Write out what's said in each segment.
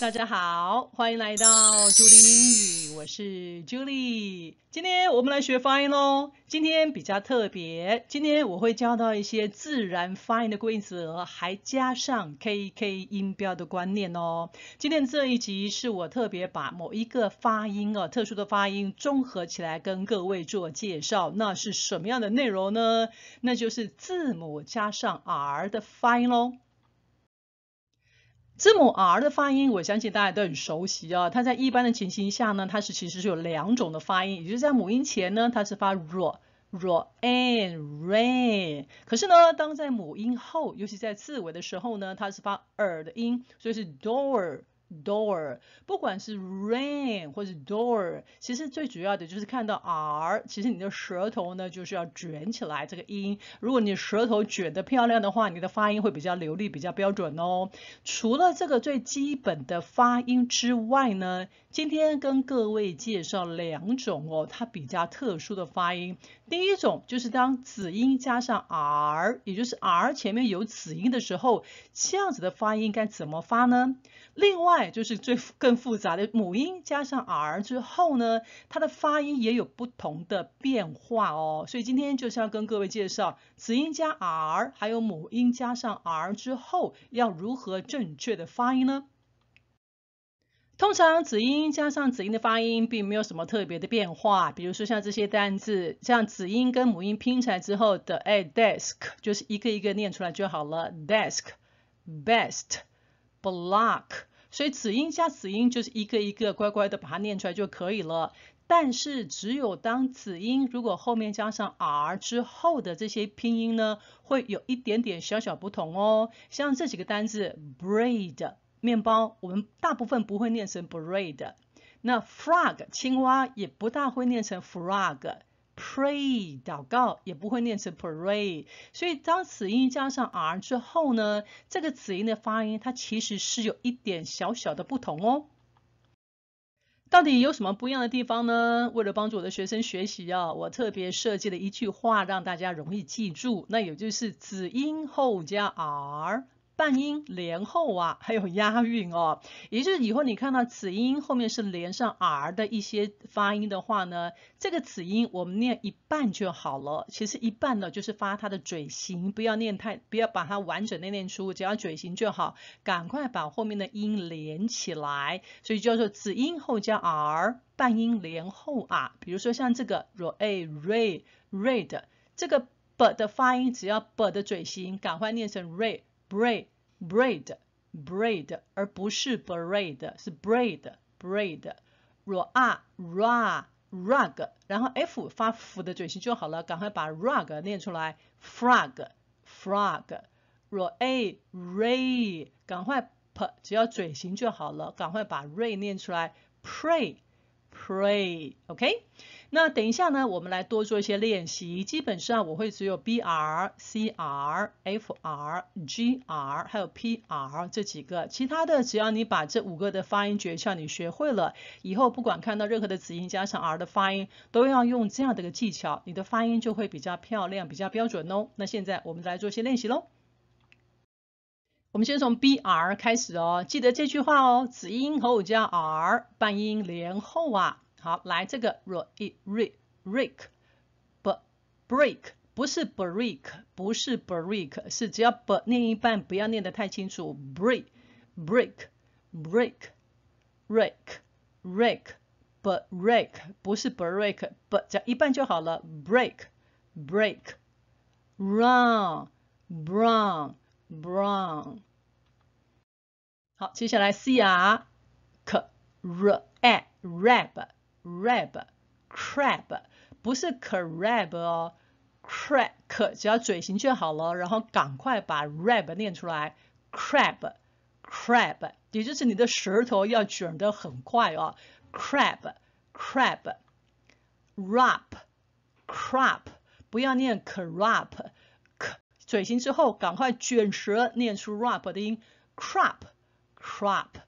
大家好，欢迎来到朱莉英语，我是朱莉。今天我们来学发音喽。今天比较特别，今天我会教到一些自然发音的规则，还加上 kk 音标的观念哦。今天这一集是我特别把某一个发音啊，特殊的发音综合起来跟各位做介绍。那是什么样的内容呢？那就是字母加上 r 的发音喽。字母 R 的发音，我相信大家都很熟悉啊。它在一般的情形下呢，它是其实是有两种的发音，也就是在母音前呢，它是发 r r a n，ra n。可是呢，当在母音后，尤其在字尾的时候呢，它是发 r 的音，所以是 door。Door，不管是 rain 或者是 door，其实最主要的就是看到 r，其实你的舌头呢就是要卷起来这个音。如果你舌头卷得漂亮的话，你的发音会比较流利，比较标准哦。除了这个最基本的发音之外呢，今天跟各位介绍两种哦，它比较特殊的发音。第一种就是当子音加上 r，也就是 r 前面有子音的时候，这样子的发音该怎么发呢？另外就是最更复杂的母音加上 r 之后呢，它的发音也有不同的变化哦。所以今天就是要跟各位介绍子音加 r，还有母音加上 r 之后要如何正确的发音呢？通常子音加上子音的发音并没有什么特别的变化，比如说像这些单字，像子音跟母音拼起来之后的，a d e s k 就是一个一个念出来就好了，desk，best，block，所以子音加子音就是一个一个乖乖的把它念出来就可以了。但是只有当子音如果后面加上 r 之后的这些拼音呢，会有一点点小小不同哦，像这几个单字，bread。面包我们大部分不会念成 bread，那 frog 青蛙也不大会念成 frog，pray 祷告也不会念成 pray，所以当子音加上 r 之后呢，这个子音的发音它其实是有一点小小的不同哦。到底有什么不一样的地方呢？为了帮助我的学生学习啊，我特别设计了一句话让大家容易记住，那也就是子音后加 r。半音连后啊，还有押韵哦。也就是以后你看到子音后面是连上 r 的一些发音的话呢，这个子音我们念一半就好了。其实一半呢，就是发它的嘴型，不要念太，不要把它完整的念出，只要嘴型就好。赶快把后面的音连起来，所以叫做子音后加 r，半音连后啊。比如说像这个 ray，read，这个 b 的发音只要 b 的嘴型，赶快念成 ray。bread bread bread，而不是 b r a i d 是 b r e i d b r e i d r a r a rug，然后 f 发辅的嘴型就好了，赶快把 rug 念出来。frog frog。r a ray，赶快 p 只要嘴型就好了，赶快把 ray 念出来。pray pray，OK，那等一下呢，我们来多做一些练习。基本上我会只有 br、cr、fr、gr 还有 pr 这几个，其他的只要你把这五个的发音诀窍你学会了，以后不管看到任何的子音加上 r 的发音，都要用这样的一个技巧，你的发音就会比较漂亮，比较标准哦。那现在我们来做些练习喽。我们先从 br 开始哦，记得这句话哦，子音后加 r，半音连后啊。好，来这个 r a k e r e c k b b r e a k 不是 break，不是 break，是只要 b 念一半，不要念得太清楚。b r e a k b r e a k b r e a k b r e a k b r e a k b r e a k 不是 break，b 要一半就好了。break，break，run，run。brown。好，接下来 c r k r a crab crab crab 不是 crab 哦，crab 可只要嘴型就好了，然后赶快把 rab 念出来，crab crab，也就是你的舌头要卷得很快哦，crab crab rap crap，不要念 crap。嘴型之后，赶快卷舌，念出 rap 的音：crap, crap,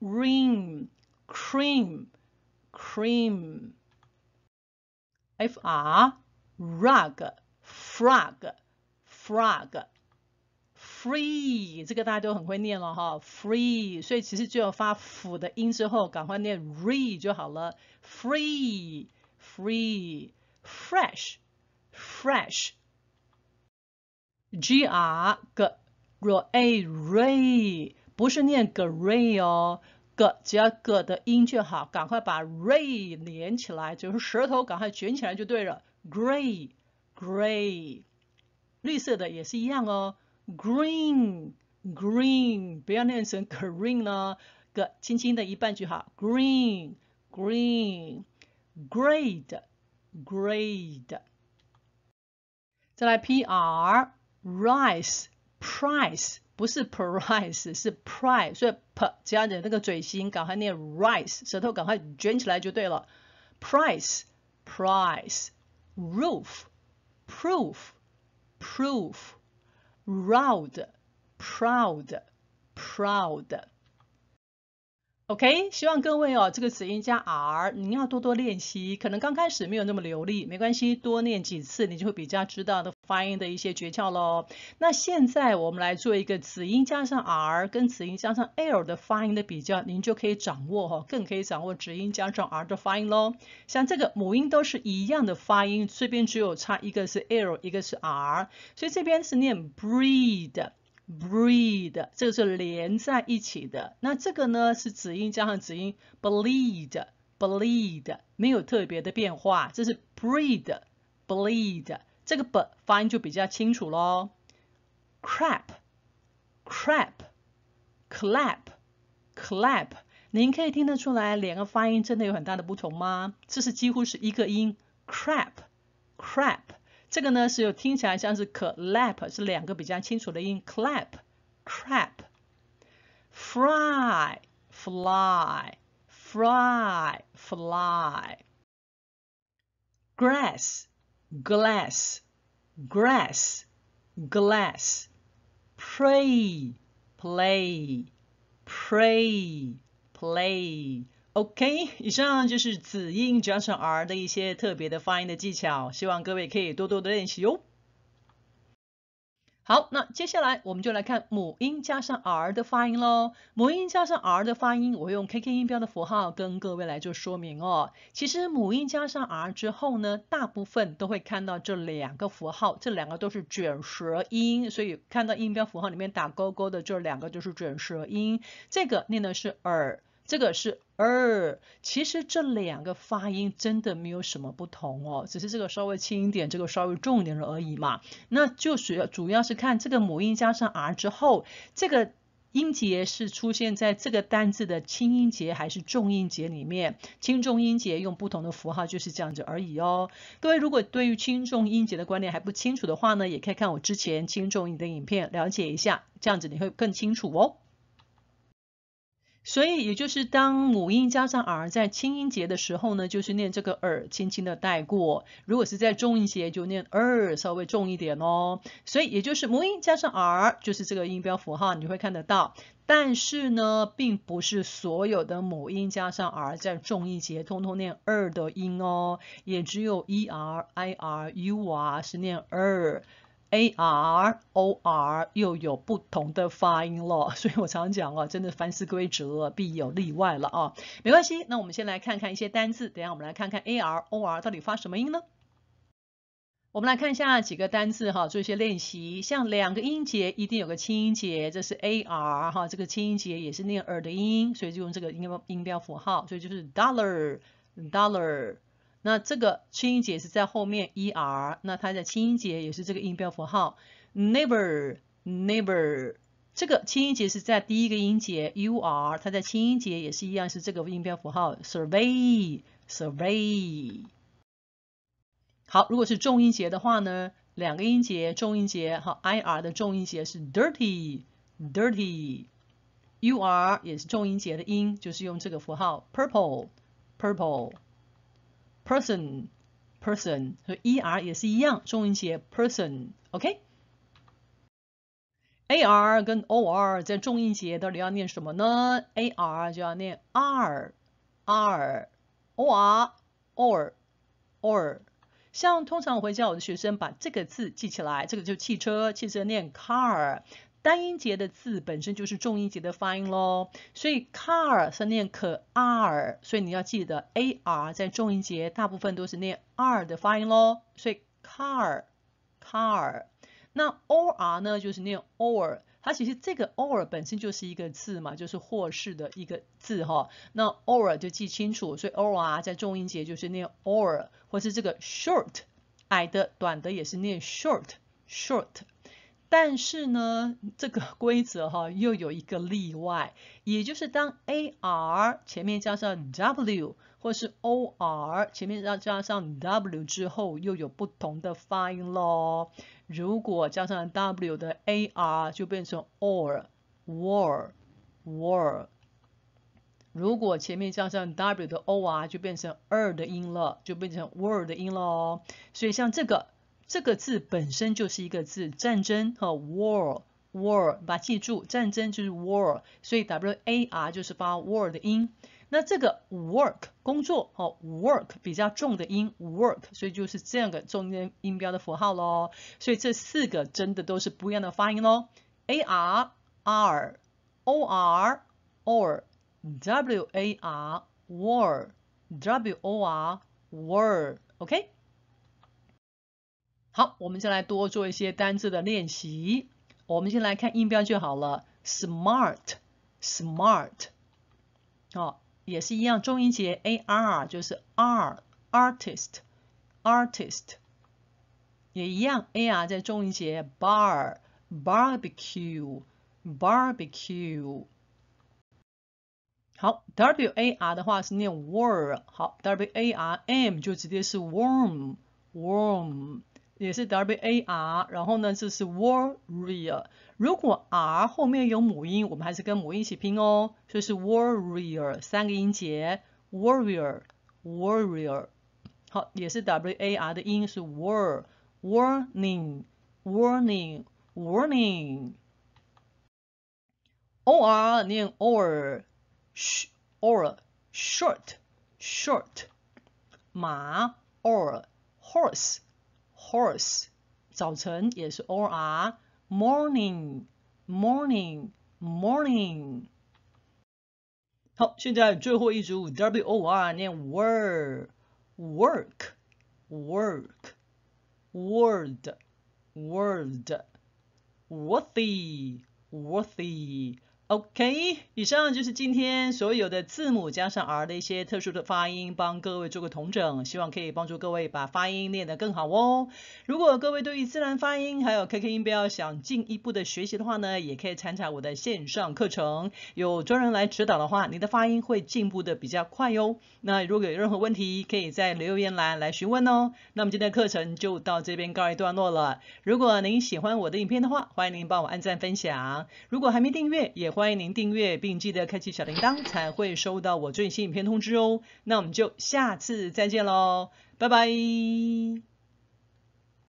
r e a m cream, cream, fr, r u g frog, frog, free。这个大家都很会念了哈，free。所以其实只有发辅的音之后，赶快念 re 就好了：free, free, fresh, fresh。G R G R A R，不是念 grey 哦，G 只要 G 的音就好，赶快把 R a 连起来，就是舌头赶快卷起来就对了。Grey Grey，绿色的也是一样哦。Green Green，不要念成 green 哦，g 轻轻的一半句好。Green Green，Grade Grade，再来 P R。rice price 不是 price 是 price，所以要你的那个嘴型赶快念 rice，舌头赶快卷起来就对了。price price roof proof proof proud proud proud。OK，希望各位哦，这个子音加 r，你要多多练习，可能刚开始没有那么流利，没关系，多念几次你就会比较知道的。发音的一些诀窍喽。那现在我们来做一个子音加上 r 跟子音加上 l 的发音的比较，您就可以掌握哈，更可以掌握子音加上 r 的发音喽。像这个母音都是一样的发音，这边只有差一个是 l，一个是 r，所以这边是念 breed，breed，这个是连在一起的。那这个呢是子音加上子音 bleed，bleed，没有特别的变化，这是 breed，bleed。这个 “b” 发音就比较清楚喽 c r a p c r a p c l a p c l a p 您可以听得出来，两个发音真的有很大的不同吗？这是几乎是一个音 c r a p c r a p 这个呢是有听起来像是 “clap”，是两个比较清楚的音 c l a p c r a p f r y f l y f l y f l y “grass”。glass, grass, glass, pray, play, pray, play。OK，以上就是子音转成 R 的一些特别的发音的技巧，希望各位可以多多的练习哟、哦。好，那接下来我们就来看母音加上 r 的发音喽。母音加上 r 的发音，我用 k k 音标的符号跟各位来做说明哦。其实母音加上 r 之后呢，大部分都会看到这两个符号，这两个都是卷舌音，所以看到音标符号里面打勾勾的这两个就是卷舌音。这个念的是耳。这个是 r，其实这两个发音真的没有什么不同哦，只是这个稍微轻一点，这个稍微重一点而已嘛。那就是主要是看这个母音加上 r 之后，这个音节是出现在这个单字的轻音节还是重音节里面。轻重音节用不同的符号就是这样子而已哦。各位如果对于轻重音节的观念还不清楚的话呢，也可以看我之前轻重音的影片了解一下，这样子你会更清楚哦。所以，也就是当母音加上 r 在轻音节的时候呢，就是念这个 r 轻轻的带过；如果是在重音节，就念 r 稍微重一点哦。所以，也就是母音加上 r 就是这个音标符号，你会看得到。但是呢，并不是所有的母音加上 r 在重音节通通念二 r 的音哦，也只有 er、ir、ur 是念二。r A R O R 又有不同的发音了，所以我常讲啊，真的凡是规则必有例外了啊，没关系，那我们先来看看一些单字，等下我们来看看 A R O R 到底发什么音呢？我们来看一下几个单字哈，做一些练习，像两个音节一定有个轻音节，这是 A R 哈，这个轻音节也是念耳的音，所以就用这个音音标符号，所以就是 dollar，dollar。那这个轻音节是在后面 e r，那它的轻音节也是这个音标符号。neighbor，neighbor，这个轻音节是在第一个音节 u r，它的轻音节也是一样是这个音标符号。survey，survey。好，如果是重音节的话呢，两个音节重音节，好 i r 的重音节是 dirty，dirty。u r 也是重音节的音，就是用这个符号 purple，purple。person，person 和 er 也是一样，重音节 person，OK？ar 跟 or 在重音节到底要念什么呢？ar 就要念 r，r，or，or，or。像通常我会教我的学生把这个字记起来，这个就汽车，汽车念 car。单音节的字本身就是重音节的发音咯，所以 car 是念可 r，所以你要记得 a r 在重音节大部分都是念 r 的发音咯，所以 car car，那 o r 呢就是念 o r，它其实这个 o r 本身就是一个字嘛，就是或是的一个字哈，那 o r 就记清楚，所以 o r 在重音节就是念 o r，或是这个 short 矮的短的也是念 short short。但是呢，这个规则哈又有一个例外，也就是当 ar 前面加上 w，或是 or 前面要加上 w 之后，又有不同的发音喽。如果加上 w 的 ar 就变成 or，war，war。如果前面加上 w 的 or 就变成 er 的音了，就变成 word 的音咯。所以像这个。这个字本身就是一个字，战争和 war war，把记住，战争就是 war，所以 w a r 就是发 war 的音。那这个 work 工作哦 work 比较重的音 work，所以就是这样个中间音标的符号喽。所以这四个真的都是不一样的发音喽。a r r o r or w a r war w o r war，OK。好，我们再来多做一些单字的练习。我们先来看音标就好了。Smart，Smart，哦，也是一样，重音节 ar 就是 r，artist，artist 也一样，ar 在重音节 bar，barbecue，barbecue。好，war 的话是念 war，好，warm 就直接是 warm，warm。也是 war，然后呢就是 warrior。如果 r 后面有母音，我们还是跟母音一起拼哦，所以是 warrior，三个音节，warrior，warrior。好，也是 war 的音是 war，warning，warning，warning。or 念 or or，short，short，马 or horse。horse，早晨也是 o r morning morning morning。好，现在最后一组 w o r 念 word work work word word worthy worthy。OK，以上就是今天所有的字母加上 R 的一些特殊的发音，帮各位做个统整，希望可以帮助各位把发音练得更好哦。如果各位对于自然发音还有 KK 音标想进一步的学习的话呢，也可以参加我的线上课程，有专人来指导的话，你的发音会进步的比较快哦。那如果有任何问题，可以在留言栏来询问哦。那么今天的课程就到这边告一段落了。如果您喜欢我的影片的话，欢迎您帮我按赞分享。如果还没订阅也欢迎您订阅，并记得开启小铃铛，才会收到我最新影片通知哦。那我们就下次再见喽，拜拜。